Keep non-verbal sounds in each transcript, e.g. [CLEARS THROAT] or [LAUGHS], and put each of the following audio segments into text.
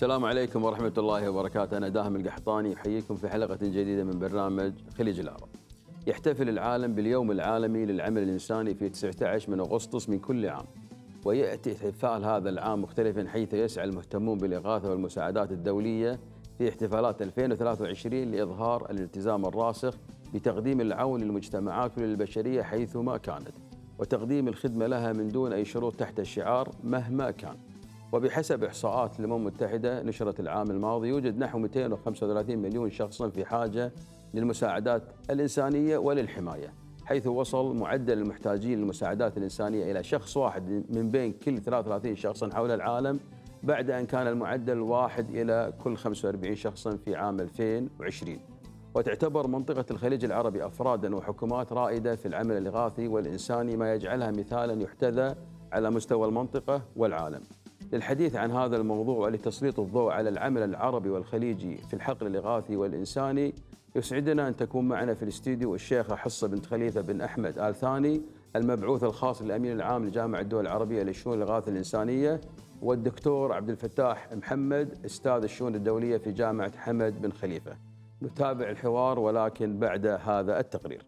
السلام عليكم ورحمة الله وبركاته أنا داهم القحطاني أحييكم في حلقة جديدة من برنامج خليج العرب يحتفل العالم باليوم العالمي للعمل الإنساني في 19 من أغسطس من كل عام ويأتي احتفال هذا العام مختلفا حيث يسعى المهتمون بالإغاثة والمساعدات الدولية في احتفالات 2023 لإظهار الالتزام الراسخ بتقديم العون للمجتمعات وللبشرية حيثما كانت وتقديم الخدمة لها من دون أي شروط تحت الشعار مهما كان وبحسب إحصاءات الأمم المتحدة نشرت العام الماضي يوجد نحو 235 مليون شخص في حاجة للمساعدات الإنسانية وللحماية حيث وصل معدل المحتاجين للمساعدات الإنسانية إلى شخص واحد من بين كل 33 شخصا حول العالم بعد أن كان المعدل واحد إلى كل 45 شخصا في عام 2020 وتعتبر منطقة الخليج العربي أفرادا وحكومات رائدة في العمل الإغاثي والإنساني ما يجعلها مثالا يحتذى على مستوى المنطقة والعالم للحديث عن هذا الموضوع ولتسليط الضوء على العمل العربي والخليجي في الحقل الإغاثي والإنساني يسعدنا أن تكون معنا في الاستديو الشيخة حصة بنت خليفة بن أحمد آل ثاني المبعوث الخاص للأمين العام لجامعة الدول العربية للشؤون الإغاثة الإنسانية والدكتور عبد الفتاح محمد استاذ الشؤون الدوليه في جامعه حمد بن خليفه. نتابع الحوار ولكن بعد هذا التقرير.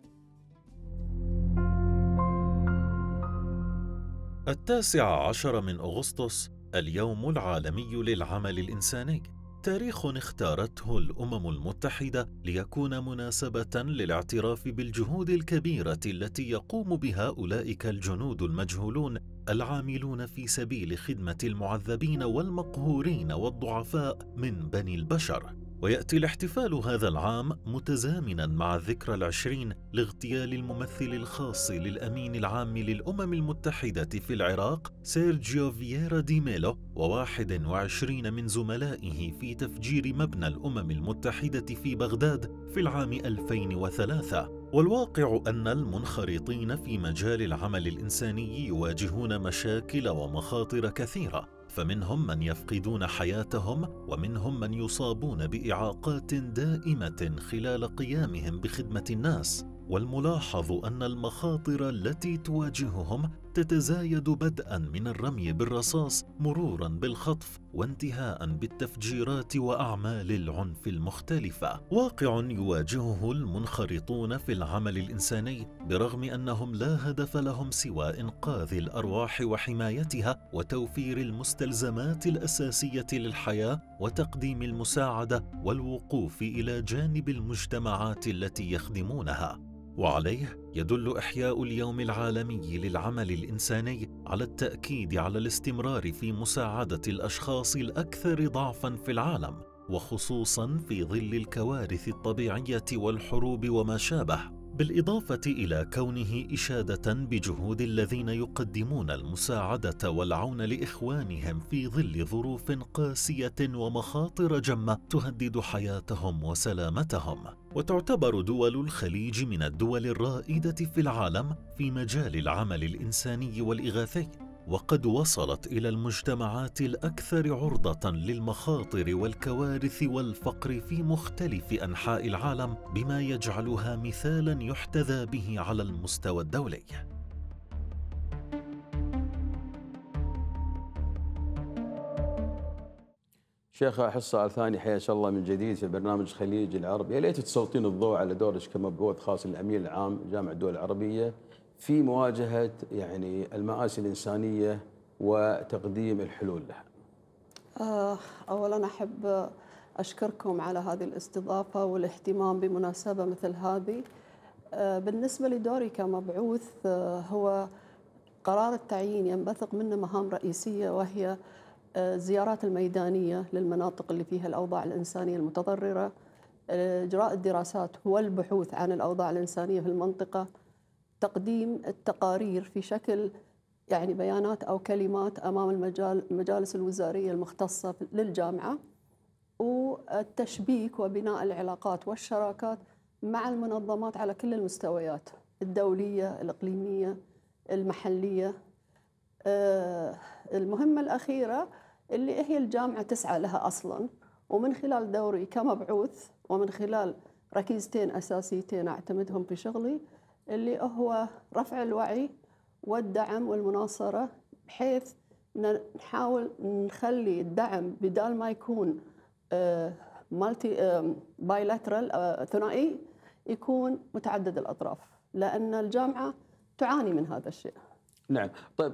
التاسع عشر من اغسطس اليوم العالمي للعمل الانساني تاريخ اختارته الامم المتحده ليكون مناسبه للاعتراف بالجهود الكبيره التي يقوم بها اولئك الجنود المجهولون العاملون في سبيل خدمه المعذبين والمقهورين والضعفاء من بني البشر ويأتي الاحتفال هذا العام متزامنا مع الذكرى العشرين لاغتيال الممثل الخاص للأمين العام للأمم المتحدة في العراق سيرجيو فييرا دي ميلو وواحد وعشرين من زملائه في تفجير مبنى الأمم المتحدة في بغداد في العام 2003 والواقع أن المنخرطين في مجال العمل الإنساني يواجهون مشاكل ومخاطر كثيرة فمنهم من يفقدون حياتهم ومنهم من يصابون باعاقات دائمه خلال قيامهم بخدمه الناس والملاحظ ان المخاطر التي تواجههم تتزايد بدءا من الرمي بالرصاص مرورا بالخطف وانتهاء بالتفجيرات واعمال العنف المختلفه واقع يواجهه المنخرطون في العمل الانساني برغم انهم لا هدف لهم سوى انقاذ الارواح وحمايتها وتوفير المستلزمات الاساسيه للحياه وتقديم المساعده والوقوف الى جانب المجتمعات التي يخدمونها وعليه يدل احياء اليوم العالمي للعمل الانساني على التاكيد على الاستمرار في مساعده الاشخاص الاكثر ضعفا في العالم وخصوصا في ظل الكوارث الطبيعيه والحروب وما شابه بالاضافه الى كونه اشاده بجهود الذين يقدمون المساعده والعون لاخوانهم في ظل ظروف قاسيه ومخاطر جمه تهدد حياتهم وسلامتهم وتعتبر دول الخليج من الدول الرائده في العالم في مجال العمل الانساني والاغاثي وقد وصلت الى المجتمعات الاكثر عرضه للمخاطر والكوارث والفقر في مختلف انحاء العالم بما يجعلها مثالا يحتذى به على المستوى الدولي شيخ حصة ثاني حياك الله من جديد في برنامج خليج العربي يا ليت تسلطين الضوء على دورك كمبعوث خاص للامين العام جامعة الدول العربيه في مواجهة يعني المآسي الإنسانية وتقديم الحلول لها آه، أولا أحب أشكركم على هذه الاستضافة والاهتمام بمناسبة مثل هذه آه، بالنسبة لدوري كمبعوث آه، هو قرار التعيين ينبثق منه مهام رئيسية وهي الزيارات الميدانية للمناطق اللي فيها الأوضاع الإنسانية المتضررة إجراء الدراسات والبحوث عن الأوضاع الإنسانية في المنطقة تقديم التقارير في شكل يعني بيانات او كلمات امام المجال المجالس الوزاريه المختصه للجامعه والتشبيك وبناء العلاقات والشراكات مع المنظمات على كل المستويات الدوليه الاقليميه المحليه آه، المهمه الاخيره اللي هي الجامعه تسعى لها اصلا ومن خلال دوري كمبعوث ومن خلال ركيزتين اساسيتين اعتمدهم في شغلي اللي هو رفع الوعي والدعم والمناصرة بحيث نحاول نخلي الدعم بدال ما يكون مالتي آه، بايلاترال آه، آه، ثنائي يكون متعدد الأطراف لأن الجامعة تعاني من هذا الشيء نعم طيب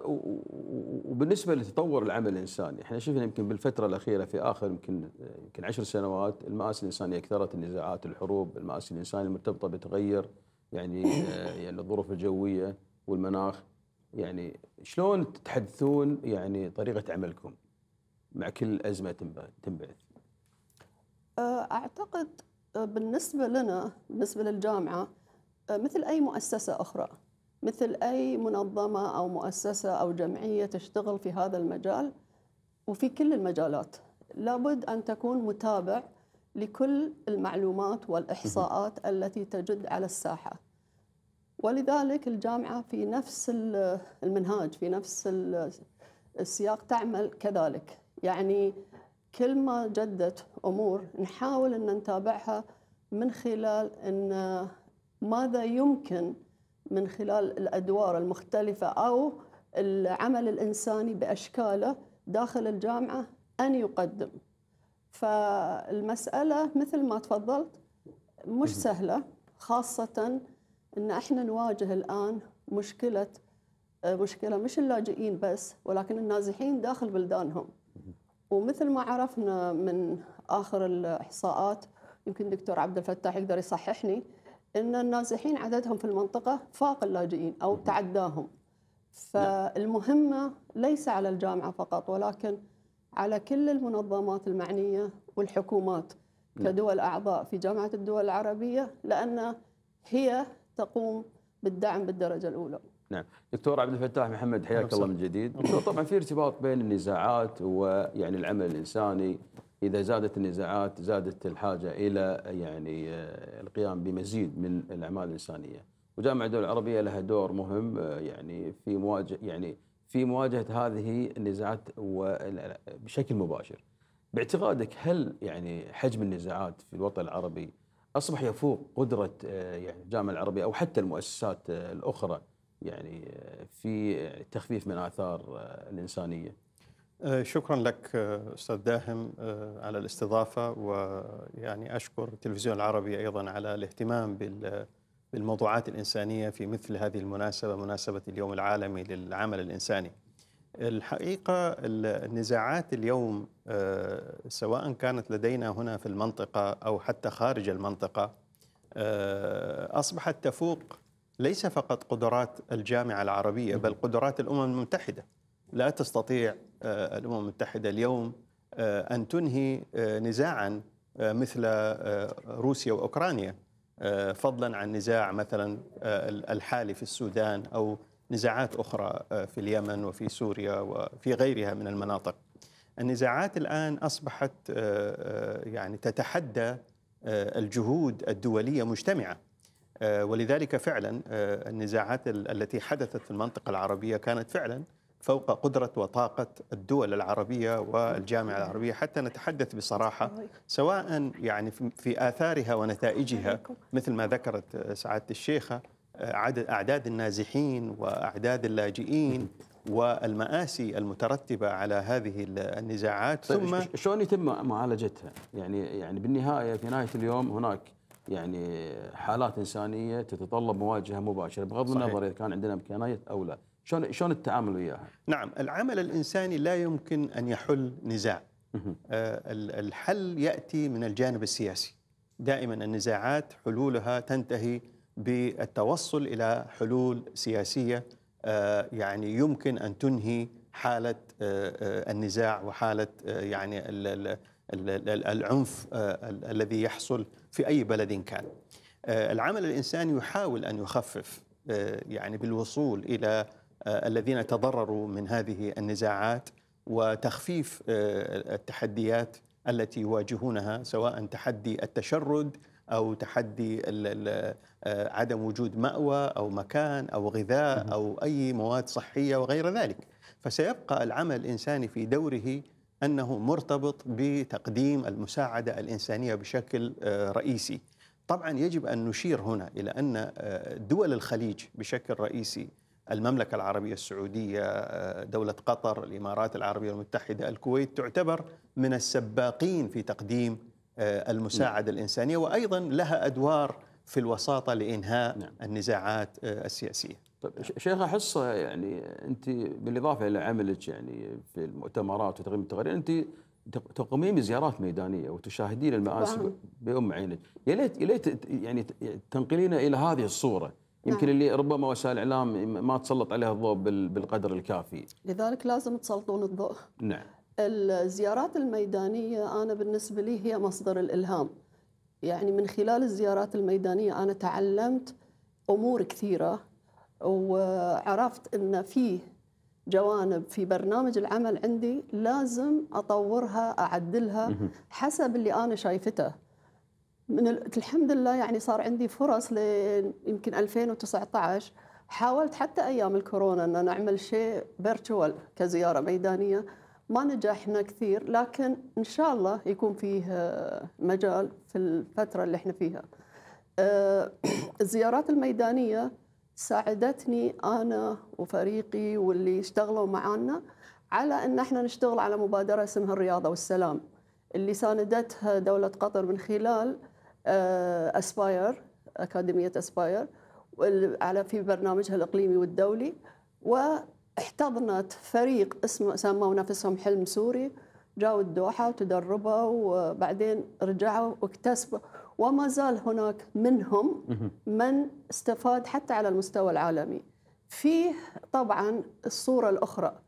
وبالنسبه لتطور العمل الانساني احنا شفنا يمكن بالفتره الاخيره في اخر يمكن يمكن 10 سنوات المآسي الانسانيه كثرت النزاعات الحروب المآسي الانسانيه المرتبطه بتغير يعني آه، يعني الظروف الجويه والمناخ يعني شلون تتحدثون يعني طريقه عملكم مع كل ازمه تنبعث؟ آه، اعتقد آه، بالنسبه لنا بالنسبه للجامعه مثل اي مؤسسه اخرى مثل اي منظمه او مؤسسه او جمعيه تشتغل في هذا المجال وفي كل المجالات لابد ان تكون متابع لكل المعلومات والإحصاءات التي تجد على الساحة ولذلك الجامعة في نفس المنهاج في نفس السياق تعمل كذلك يعني كل ما جدت أمور نحاول أن نتابعها من خلال أن ماذا يمكن من خلال الأدوار المختلفة أو العمل الإنساني بأشكاله داخل الجامعة أن يقدم فالمسألة مثل ما تفضلت مش سهلة خاصة أن احنا نواجه الآن مشكلة مشكلة مش اللاجئين بس ولكن النازحين داخل بلدانهم ومثل ما عرفنا من آخر الإحصاءات يمكن دكتور عبد الفتاح يقدر يصححني أن النازحين عددهم في المنطقة فاق اللاجئين أو تعداهم نعم. فالمهمة ليس على الجامعة فقط ولكن على كل المنظمات المعنية والحكومات نعم. كدول أعضاء في جامعة الدول العربية لأن هي تقوم بالدعم بالدرجة الأولى نعم دكتور عبد الفتاح محمد حياك الله من جديد دكتور طبعا في ارتباط بين النزاعات ويعني العمل الإنساني إذا زادت النزاعات زادت الحاجة إلى يعني آه، القيام بمزيد من الأعمال الإنسانية وجامعة الدول العربية لها دور مهم آه، يعني في مواجهة يعني في مواجهه هذه النزاعات بشكل مباشر. باعتقادك هل يعني حجم النزاعات في الوطن العربي اصبح يفوق قدره آه، يعني الجامعه العربيه او حتى المؤسسات آه، الاخرى يعني آه، في تخفيف من اثار الانسانيه؟ شكرا لك استاذ داهم على الاستضافه ويعني اشكر التلفزيون العربي ايضا على الاهتمام بال للموضوعات الإنسانية في مثل هذه المناسبة مناسبة اليوم العالمي للعمل الإنساني الحقيقة النزاعات اليوم آه، سواء كانت لدينا هنا في المنطقة أو حتى خارج المنطقة آه، أصبحت تفوق ليس فقط قدرات الجامعة العربية بل قدرات الأمم المتحدة لا تستطيع آه، الأمم المتحدة اليوم أن تنهي نزاعا مثل روسيا وأوكرانيا آه، فضلا عن نزاع مثلا آه، الحالي في السودان او نزاعات اخرى آه، في اليمن وفي سوريا وفي غيرها من المناطق. النزاعات الان اصبحت يعني تتحدى الجهود الدوليه مجتمعه ولذلك فعلا النزاعات التي حدثت في المنطقه العربيه كانت فعلا فوق قدرة وطاقة الدول العربية والجامعة العربية حتى نتحدث بصراحة سواء يعني في آثارها ونتائجها مثل ما ذكرت آه، سعادة الشيخة آه، عدد أعداد النازحين وأعداد اللاجئين [LAUGHS] والمآسي المترتبة على هذه النزاعات طيب ثم شلون يتم معالجتها؟ يعني يعني بالنهاية في نهاية اليوم هناك يعني حالات إنسانية تتطلب مواجهة مباشرة بغض النظر إذا كان عندنا إمكانيات أو لا شلون شلون التعامل وياها؟ نعم العمل الانساني لا يمكن ان يحل نزاع. آه، الحل ياتي من الجانب السياسي. دائما النزاعات حلولها تنتهي بالتوصل الى حلول سياسيه آه، يعني يمكن ان تنهي حاله آه، النزاع وحاله يعني العنف الذي يحصل في اي بلد كان. العمل الانساني يحاول ان يخفف يعني بالوصول الى آه، الذين تضرروا من هذه النزاعات وتخفيف آه، التحديات التي يواجهونها سواء تحدي التشرد او تحدي آه، عدم وجود ماوى او مكان او غذاء او اي مواد صحيه وغير ذلك فسيبقى العمل الانساني في دوره انه مرتبط بتقديم المساعده الانسانيه بشكل رئيسي طبعا يجب ان نشير هنا الى ان دول الخليج بشكل رئيسي المملكة العربية السعودية آه، دولة قطر الإمارات العربية المتحدة الكويت تعتبر من السباقين في تقديم آه، المساعدة نعم. الإنسانية وأيضا لها أدوار في الوساطة لإنهاء نعم. النزاعات آه، السياسية طيب شيخ أحس يعني أنت بالإضافة إلى عملك يعني في المؤتمرات وتقييم التقارير أنت تقومين بزيارات ميدانيه وتشاهدين المآسي بام عينك يا ليت يا ليت يعني, يعني تنقلينا الى هذه الصوره يمكن نعم. اللي ربما وسائل الاعلام ما تسلط عليها الضوء بالقدر الكافي. لذلك لازم تسلطون الضوء. نعم. الزيارات الميدانيه انا بالنسبه لي هي مصدر الالهام. يعني من خلال الزيارات الميدانيه انا تعلمت امور كثيره وعرفت ان في جوانب في برنامج العمل عندي لازم اطورها اعدلها حسب اللي انا شايفته. من الحمد لله يعني صار عندي فرص ل... يمكن 2019 حاولت حتى ايام الكورونا ان نعمل شيء فيرتشوال كزياره ميدانيه ما نجحنا كثير لكن ان شاء الله يكون فيه آه، مجال في الفتره اللي احنا فيها. آه، [CLEARS THROAT] الزيارات الميدانيه ساعدتني انا وفريقي واللي اشتغلوا معنا على ان احنا نشتغل على مبادره اسمها الرياضه والسلام اللي ساندتها دوله قطر من خلال اسباير آه، اكاديميه اسباير على في برنامجها الاقليمي والدولي واحتضنت فريق اسمه سموا نفسهم حلم سوري جاوا الدوحه وتدربوا وبعدين رجعوا واكتسبوا وما زال هناك منهم من استفاد حتى على المستوى العالمي فيه طبعا الصوره الاخرى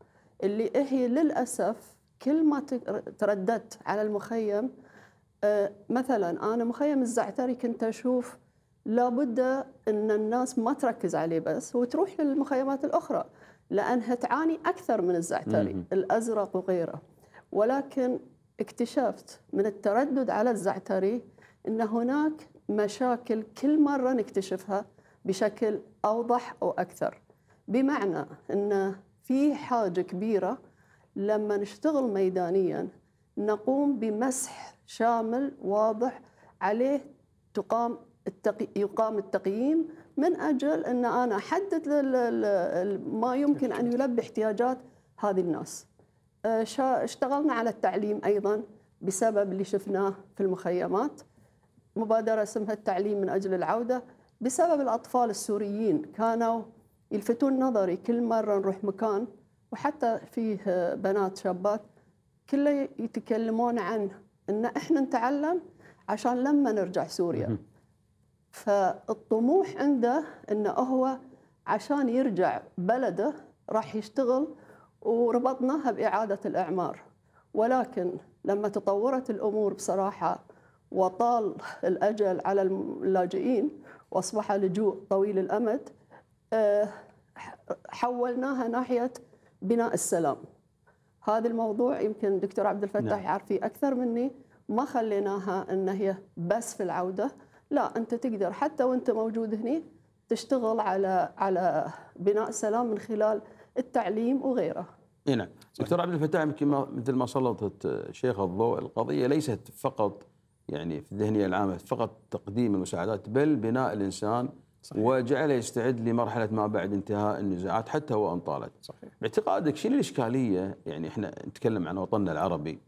اللي هي للاسف كل ما ترددت على المخيم أه، مثلا انا مخيم الزعتري كنت اشوف لابد ان الناس ما تركز عليه بس وتروح للمخيمات الاخرى لانها تعاني اكثر من الزعتري الازرق وغيره ولكن اكتشفت من التردد على الزعتري ان هناك مشاكل كل مره نكتشفها بشكل اوضح او اكثر بمعنى ان في حاجه كبيره لما نشتغل ميدانيا نقوم بمسح شامل واضح عليه تقام التقي... يقام التقييم من اجل ان انا احدد ما يمكن ان يلبي احتياجات هذه الناس. آه، اشتغلنا على التعليم ايضا بسبب اللي شفناه في المخيمات. مبادره اسمها التعليم من اجل العوده بسبب الاطفال السوريين كانوا يلفتون نظري كل مره نروح مكان وحتى فيه آه، بنات شابات كله يتكلمون عن ان احنا نتعلم عشان لما نرجع سوريا فالطموح عنده انه هو عشان يرجع بلده راح يشتغل وربطناها باعاده الاعمار ولكن لما تطورت الامور بصراحه وطال الاجل على اللاجئين واصبح لجوء طويل الامد آه، حولناها ناحيه بناء السلام هذا الموضوع يمكن دكتور عبد الفتاح نعم. يعرف فيه اكثر مني ما خليناها ان هي بس في العوده لا انت تقدر حتى وانت موجود هنا تشتغل على على بناء سلام من خلال التعليم وغيره اي نعم دكتور عبد الفتاح يمكن مثل ما سلطت شيخ الضوء القضيه ليست فقط يعني في الذهنيه العامه فقط تقديم المساعدات بل بناء الانسان صحيح. وجعله يستعد لمرحله ما بعد انتهاء النزاعات حتى وان طالت. صحيح. باعتقادك شنو الاشكاليه؟ يعني احنا نتكلم عن وطننا العربي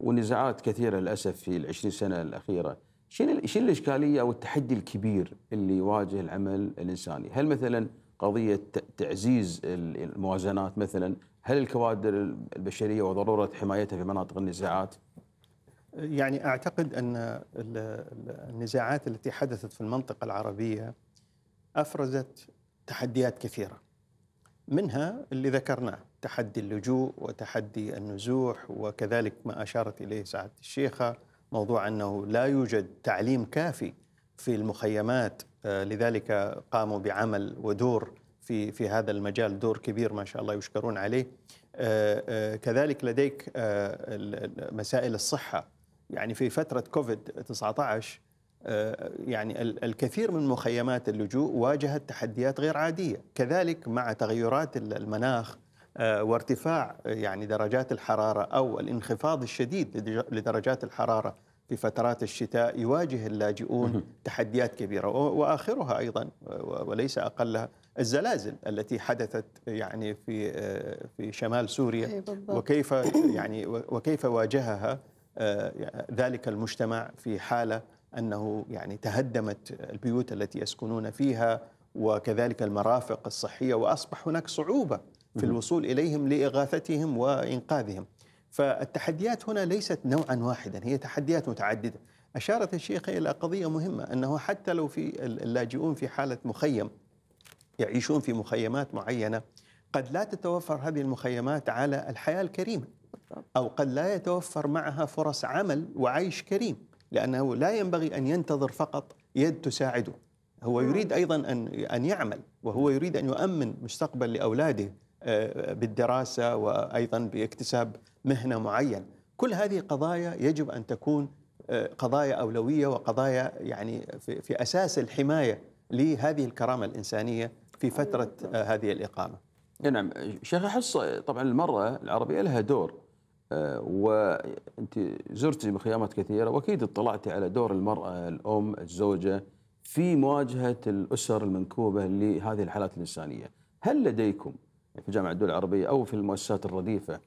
ونزاعات كثيره للاسف في ال 20 سنه الاخيره، شنو شنو الاشكاليه او التحدي الكبير اللي يواجه العمل الانساني؟ هل مثلا قضيه تعزيز الموازنات مثلا، هل الكوادر البشريه وضروره حمايتها في مناطق النزاعات؟ يعني اعتقد ان النزاعات التي حدثت في المنطقه العربيه افرزت تحديات كثيره منها اللي ذكرناه تحدي اللجوء وتحدي النزوح وكذلك ما اشارت اليه سعاده الشيخه موضوع انه لا يوجد تعليم كافي في المخيمات آه، لذلك قاموا بعمل ودور في في هذا المجال دور كبير ما شاء الله يشكرون عليه آه، آه، كذلك لديك مسائل الصحه يعني في فتره كوفيد 19 آه، يعني الكثير من مخيمات اللجوء واجهت تحديات غير عاديه، كذلك مع تغيرات المناخ آه، وارتفاع آه، يعني درجات الحراره او الانخفاض الشديد لدرجات الحراره في فترات الشتاء يواجه اللاجئون تحديات كبيره واخرها ايضا وليس اقلها الزلازل التي حدثت يعني في في شمال سوريا وكيف يعني وكيف واجهها ذلك المجتمع في حاله انه يعني تهدمت البيوت التي يسكنون فيها وكذلك المرافق الصحيه واصبح هناك صعوبه في الوصول اليهم لاغاثتهم وانقاذهم. فالتحديات هنا ليست نوعا واحدا هي تحديات متعدده. اشارت الشيخه الى قضيه مهمه انه حتى لو في اللاجئون في حاله مخيم يعيشون في مخيمات معينه قد لا تتوفر هذه المخيمات على الحياه الكريمه او قد لا يتوفر معها فرص عمل وعيش كريم. لأنه لا ينبغي أن ينتظر فقط يد تساعده هو نعم. يريد أيضا أن أن يعمل وهو يريد أن يؤمن مستقبل لأولاده آه، بالدراسة وأيضا باكتساب مهنة معينة كل هذه قضايا يجب أن تكون آه، قضايا أولوية وقضايا يعني في, في أساس الحماية لهذه الكرامة الإنسانية في فترة آه، هذه الإقامة نعم شيخ أحس طبعا المرأة العربية لها دور وانت زرتي بخيامات كثيره واكيد اطلعتي على دور المراه الام الزوجه في مواجهه الاسر المنكوبه لهذه الحالات الانسانيه، هل لديكم يعني في جامعه الدول العربيه او في المؤسسات الرديفه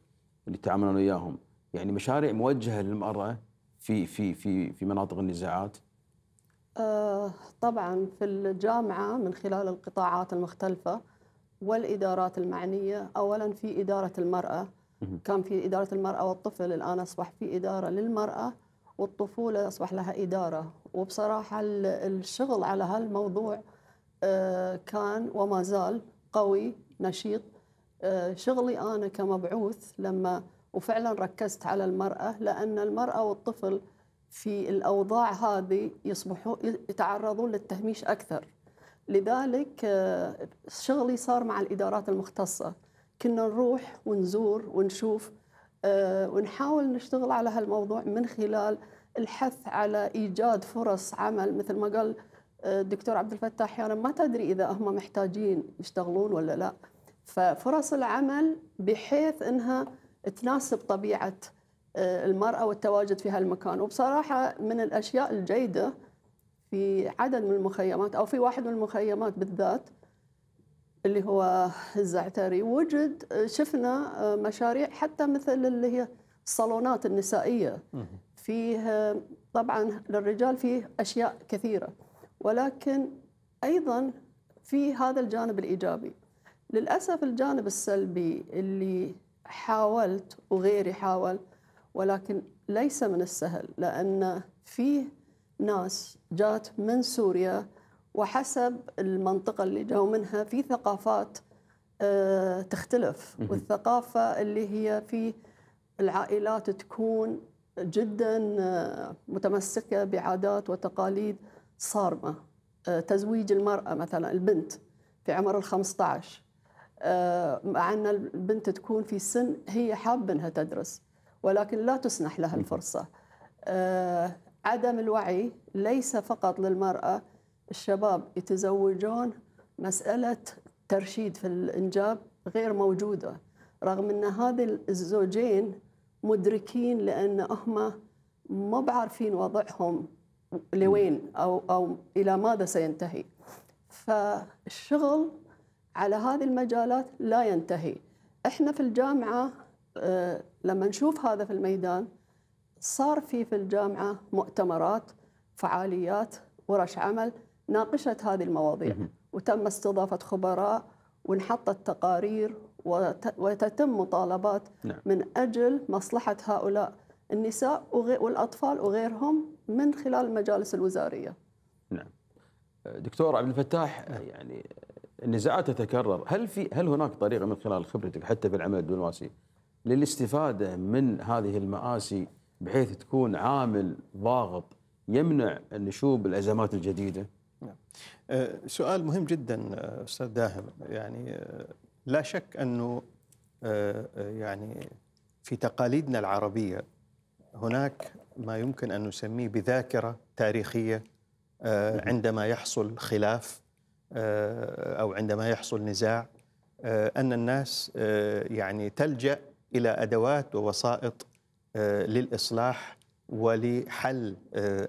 اللي تعاملون وياهم يعني مشاريع موجهه للمراه في في في في مناطق النزاعات؟ آه طبعا في الجامعه من خلال القطاعات المختلفه والادارات المعنيه اولا في اداره المراه كان في إدارة المرأة والطفل الآن أصبح في إدارة للمرأة والطفولة أصبح لها إدارة وبصراحة الشغل على هالموضوع آه، كان وما زال قوي نشيط آه، شغلي أنا كمبعوث لما وفعلا ركزت على المرأة لأن المرأة والطفل في الأوضاع هذه يصبحون يتعرضون للتهميش أكثر لذلك آه، شغلي صار مع الإدارات المختصة كنا نروح ونزور ونشوف آه، ونحاول نشتغل على هالموضوع من خلال الحث على ايجاد فرص عمل مثل ما قال آه، الدكتور عبد الفتاح احيانا ما تدري اذا هم محتاجين يشتغلون ولا لا ففرص العمل بحيث انها تناسب طبيعه آه، المراه والتواجد في هالمكان وبصراحه من الاشياء الجيده في عدد من المخيمات او في واحد من المخيمات بالذات اللي هو الزعتري وجد آه، شفنا آه، مشاريع حتى مثل اللي هي الصالونات النسائيه فيه آه، طبعا للرجال فيه اشياء كثيره ولكن ايضا في هذا الجانب الايجابي للاسف الجانب السلبي اللي حاولت وغيري حاول ولكن ليس من السهل لان فيه ناس جات من سوريا وحسب المنطقة اللي جاوا منها في ثقافات آه، تختلف والثقافة اللي هي في العائلات تكون جدا آه، متمسكة بعادات وتقاليد صارمة آه، تزويج المرأة مثلا البنت في عمر ال 15 مع أن البنت تكون في سن هي حابة أنها تدرس ولكن لا تسنح لها الفرصة عدم الوعي ليس فقط للمرأة الشباب يتزوجون مسألة ترشيد في الإنجاب غير موجودة رغم أن هذه الزوجين مدركين لأن هم ما بعارفين وضعهم لوين أو, أو إلى ماذا سينتهي فالشغل على هذه المجالات لا ينتهي احنا في الجامعة آه، لما نشوف هذا في الميدان صار في في الجامعة مؤتمرات فعاليات ورش عمل ناقشت هذه المواضيع وتم استضافة خبراء وانحطت تقارير وتتم مطالبات نعم. من أجل مصلحة هؤلاء النساء والأطفال وغيرهم من خلال المجالس الوزارية نعم دكتور عبد الفتاح يعني النزاعات تتكرر هل في هل هناك طريقه من خلال خبرتك حتى في العمل الدبلوماسي للاستفاده من هذه المآسي بحيث تكون عامل ضاغط يمنع نشوب الازمات الجديده؟ نعم. آه، سؤال مهم جدا آه، استاذ داهم يعني آه، لا شك انه يعني في تقاليدنا العربيه هناك ما يمكن ان نسميه بذاكره تاريخيه عندما يحصل خلاف او عندما يحصل نزاع ان الناس يعني تلجا الى ادوات ووسائط للاصلاح ولحل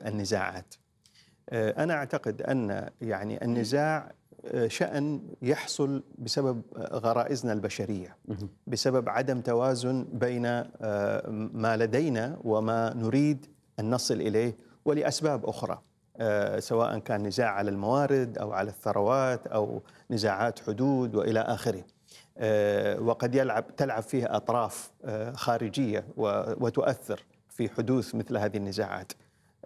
النزاعات آه، أنا أعتقد أن يعني النزاع آه، شأن يحصل بسبب غرائزنا البشرية بسبب عدم توازن بين آه، ما لدينا وما نريد أن نصل إليه ولأسباب أخرى سواء كان نزاع على الموارد أو على الثروات أو نزاعات حدود وإلى آخره وقد يلعب تلعب فيه أطراف خارجية وتؤثر في حدوث مثل هذه النزاعات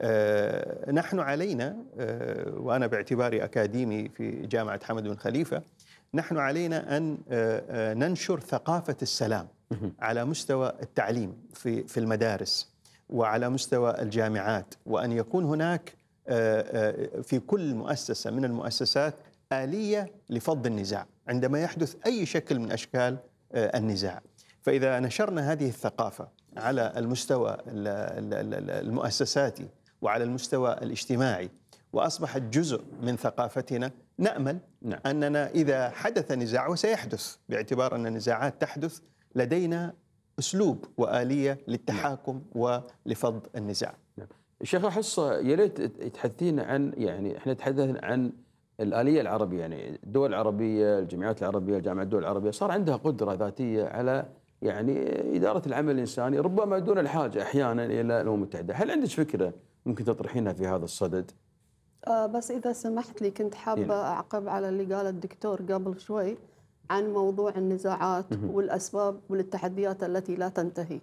آه، نحن علينا آه، وأنا باعتباري أكاديمي في جامعة حمد بن خليفة نحن علينا أن آه، ننشر ثقافة السلام على مستوى التعليم في في المدارس وعلى مستوى الجامعات وأن يكون هناك في كل مؤسسة من المؤسسات آلية لفض النزاع عندما يحدث أي شكل من أشكال النزاع فإذا نشرنا هذه الثقافة على المستوى المؤسساتي وعلى المستوى الاجتماعي واصبحت جزء من ثقافتنا نامل نعم. اننا اذا حدث نزاع وسيحدث باعتبار ان النزاعات تحدث لدينا اسلوب واليه للتحاكم نعم. ولفض النزاع. نعم. شيخ احس يا ريت تحدثينا عن يعني احنا تحدثنا عن الاليه العربيه يعني الدول العربيه، الجمعيات العربيه، الجامعات الدول العربيه صار عندها قدره ذاتيه على يعني اداره العمل الانساني ربما دون الحاجه احيانا الى الامم المتحده، هل عندك فكره ممكن تطرحينها في هذا الصدد؟ آه بس إذا سمحت لي كنت حابة إيه. أعقب على اللي قال الدكتور قبل شوي عن موضوع النزاعات والأسباب والتحديات التي لا تنتهي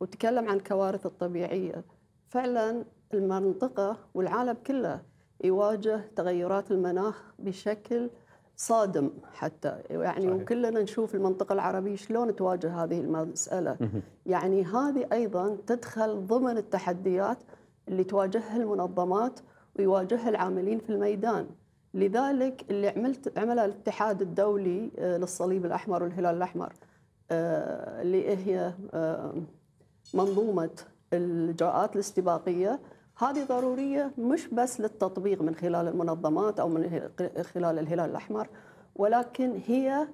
وتكلم عن الكوارث الطبيعية فعلا المنطقة والعالم كله يواجه تغيرات المناخ بشكل صادم حتى يعني صحيح. وكلنا نشوف المنطقة العربية شلون تواجه هذه المسألة يعني هذه أيضا تدخل ضمن التحديات اللي تواجهها المنظمات ويواجهها العاملين في الميدان لذلك اللي عملت عمله الاتحاد الدولي آه، للصليب الأحمر والهلال الأحمر آه، اللي هي آه، منظومة الإجراءات الاستباقية هذه ضرورية مش بس للتطبيق من خلال المنظمات أو من خلال الهلال الأحمر ولكن هي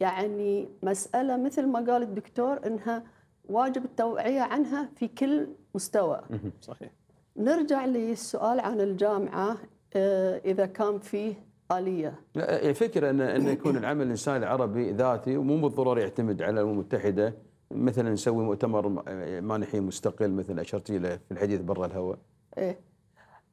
يعني مسألة مثل ما قال الدكتور أنها واجب التوعية عنها في كل مستوى صحيح نرجع للسؤال عن الجامعه آه، اذا كان فيه اليه لا الفكره إيه، ان ان يكون [LAUGHS] العمل الانساني العربي ذاتي ومو بالضروره يعتمد على الامم المتحده مثلا نسوي مؤتمر آه، مانحي مستقل مثل اشرت له في الحديث برا الهواء ايه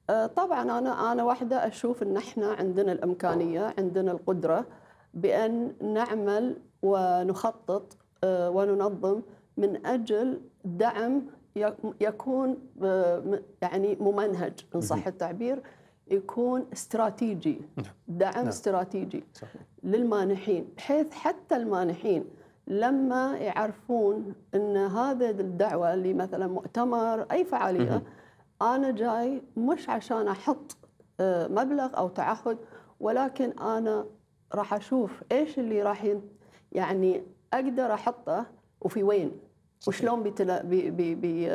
آه، طبعا انا انا واحده اشوف ان احنا عندنا الامكانيه عندنا القدره بان نعمل ونخطط وننظم من اجل دعم يكون آه، يعني ممنهج ان صح التعبير يكون استراتيجي نعم. دعم نعم. استراتيجي صحيح. للمانحين بحيث حتى المانحين لما يعرفون ان هذا الدعوه اللي مثلا مؤتمر اي فعاليه انا جاي مش عشان احط آه، مبلغ او تعهد ولكن انا راح اشوف ايش اللي راح يعني اقدر احطه وفي وين وشلون بيتلا بي بي بي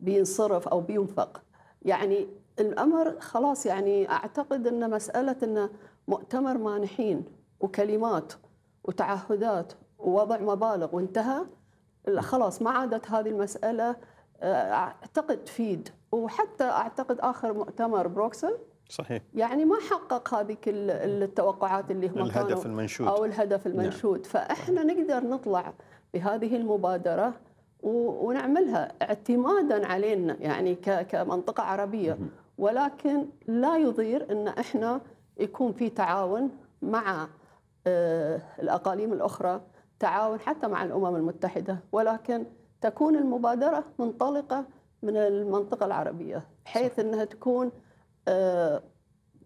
بينصرف او بينفق يعني الامر خلاص يعني اعتقد ان مساله ان مؤتمر مانحين وكلمات وتعهدات ووضع مبالغ وانتهى خلاص ما عادت هذه المساله آه، اعتقد تفيد وحتى اعتقد اخر مؤتمر بروكسل صحيح يعني ما حقق هذه التوقعات اللي هم الهدف كانوا المنشود او الهدف المنشود نعم. فاحنا نقدر نطلع بهذه المبادرة ونعملها اعتمادا علينا يعني كمنطقة عربية ولكن لا يضير أن إحنا يكون في تعاون مع آه، الأقاليم الأخرى تعاون حتى مع الأمم المتحدة ولكن تكون المبادرة منطلقة من المنطقة العربية بحيث أنها تكون آه،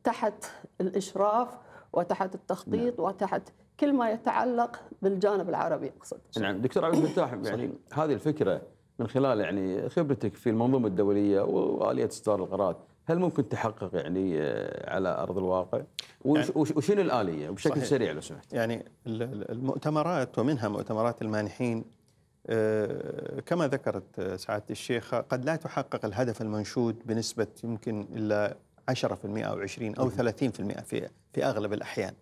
تحت الإشراف وتحت التخطيط نعم. وتحت كل ما يتعلق بالجانب العربي اقصد نعم دكتور عبد الفتاح يعني هذه الفكره من خلال يعني خبرتك في المنظومه الدوليه واليه اصدار القرارات هل ممكن تحقق يعني آه، على ارض الواقع؟ يعني وشنو الاليه بشكل صحيح. سريع لو سمحت؟ يعني المؤتمرات ومنها مؤتمرات المانحين آه، كما ذكرت آه، سعاده الشيخه قد لا تحقق الهدف المنشود بنسبه يمكن الا 10% او 20 او 30% في في اغلب الاحيان.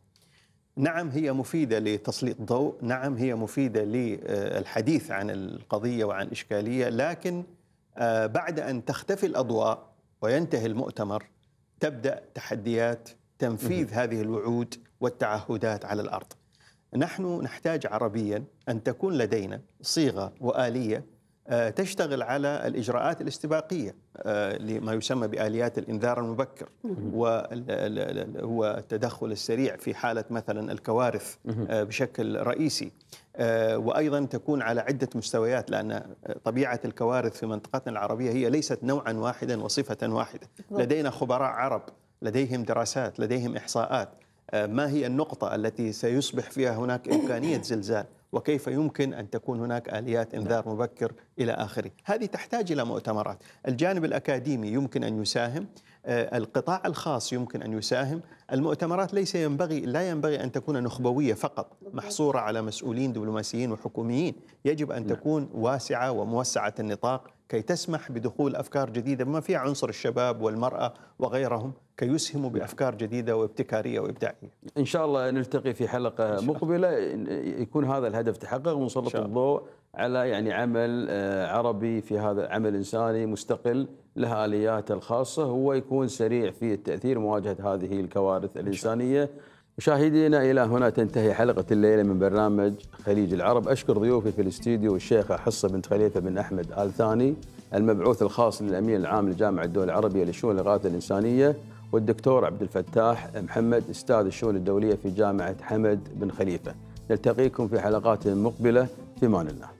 نعم هي مفيدة لتسليط ضوء نعم هي مفيدة للحديث عن القضية وعن الإشكالية لكن آه، بعد أن تختفي الأضواء وينتهي المؤتمر تبدأ تحديات تنفيذ هذه الوعود والتعهدات على الأرض نحن نحتاج عربيا أن تكون لدينا صيغة وآلية آه، تشتغل على الاجراءات الاستباقيه آه، لما يسمى باليات الانذار المبكر وهو نعم. التدخل السريع في حاله مثلا الكوارث آه، بشكل رئيسي وايضا تكون على عده مستويات لان طبيعه الكوارث في منطقتنا العربيه هي ليست نوعا واحدا وصفه واحده لدينا خبراء عرب لديهم دراسات لديهم احصاءات ما هي النقطه التي سيصبح فيها هناك امكانيه زلزال وكيف يمكن أن تكون هناك آليات إنذار نعم. مبكر إلى آخره هذه تحتاج إلى مؤتمرات الجانب الأكاديمي يمكن أن يساهم آه، القطاع الخاص يمكن أن يساهم المؤتمرات ليس ينبغي لا ينبغي أن تكون نخبوية فقط محصورة على مسؤولين دبلوماسيين وحكوميين يجب أن نعم. تكون واسعة وموسعة النطاق كي تسمح بدخول أفكار جديدة بما فيها عنصر الشباب والمرأة وغيرهم كي يسهموا بافكار جديده وابتكاريه وابداعيه. ان شاء الله نلتقي في حلقه مقبله يكون هذا الهدف تحقق ونسلط الضوء على يعني عمل آه، عربي في هذا عمل انساني مستقل لها الياته الخاصه هو يكون سريع في التاثير مواجهه هذه الكوارث الانسانيه. مشاهدينا الى هنا تنتهي حلقه الليله من برنامج خليج العرب، اشكر ضيوفي في الاستديو الشيخه حصه بنت خليفه بن احمد ال ثاني المبعوث الخاص للامين العام لجامعه الدول العربيه للشؤون الاغاثه الانسانيه والدكتور عبد الفتاح محمد استاذ الشؤون الدوليه في جامعه حمد بن خليفه نلتقيكم في حلقات مقبله في امان الله